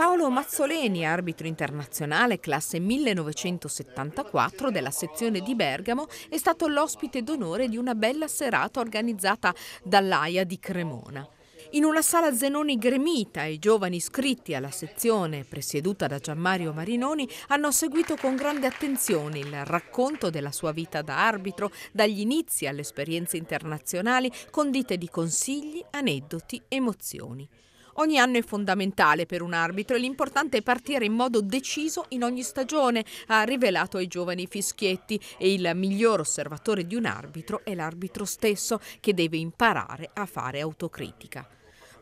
Paolo Mazzoleni, arbitro internazionale classe 1974 della sezione di Bergamo, è stato l'ospite d'onore di una bella serata organizzata dall'AIA di Cremona. In una sala Zenoni gremita, i giovani iscritti alla sezione presieduta da Gianmario Marinoni hanno seguito con grande attenzione il racconto della sua vita da arbitro, dagli inizi alle esperienze internazionali, condite di consigli, aneddoti, emozioni. Ogni anno è fondamentale per un arbitro e l'importante è partire in modo deciso in ogni stagione, ha rivelato ai giovani Fischietti e il miglior osservatore di un arbitro è l'arbitro stesso che deve imparare a fare autocritica.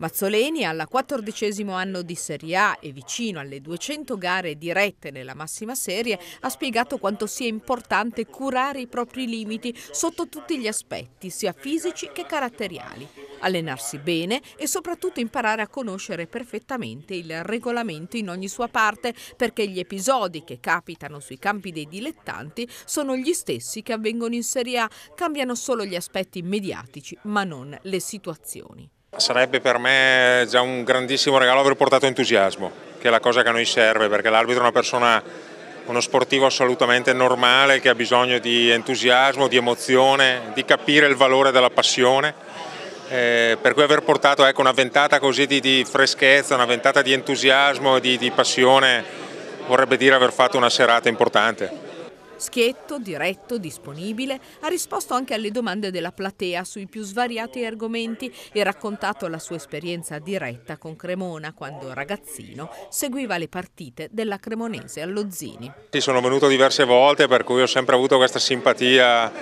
Mazzoleni al quattordicesimo anno di Serie A e vicino alle 200 gare dirette nella massima serie ha spiegato quanto sia importante curare i propri limiti sotto tutti gli aspetti, sia fisici che caratteriali allenarsi bene e soprattutto imparare a conoscere perfettamente il regolamento in ogni sua parte perché gli episodi che capitano sui campi dei dilettanti sono gli stessi che avvengono in Serie A, cambiano solo gli aspetti mediatici ma non le situazioni. Sarebbe per me eh, già un grandissimo regalo aver portato entusiasmo, che è la cosa che a noi serve perché l'arbitro è una persona uno sportivo assolutamente normale che ha bisogno di entusiasmo, di emozione, di capire il valore della passione eh, per cui aver portato ecco, una ventata così di, di, freschezza, una ventata di entusiasmo e di, di passione vorrebbe dire aver fatto una serata importante. Schietto, diretto, disponibile, ha risposto anche alle domande della platea sui più svariati argomenti e raccontato la sua esperienza diretta con Cremona quando ragazzino seguiva le partite della Cremonese allo Zini. Sì, sono venuto diverse volte per cui ho sempre avuto questa simpatia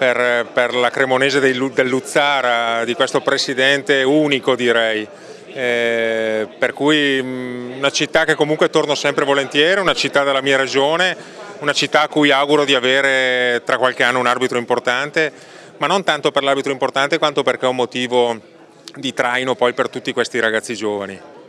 per, per la Cremonese del, del Luzzara, di questo presidente unico direi. Eh, per cui una città che comunque torno sempre volentieri, una città della mia regione, una città a cui auguro di avere tra qualche anno un arbitro importante, ma non tanto per l'arbitro importante quanto perché è un motivo di traino poi per tutti questi ragazzi giovani.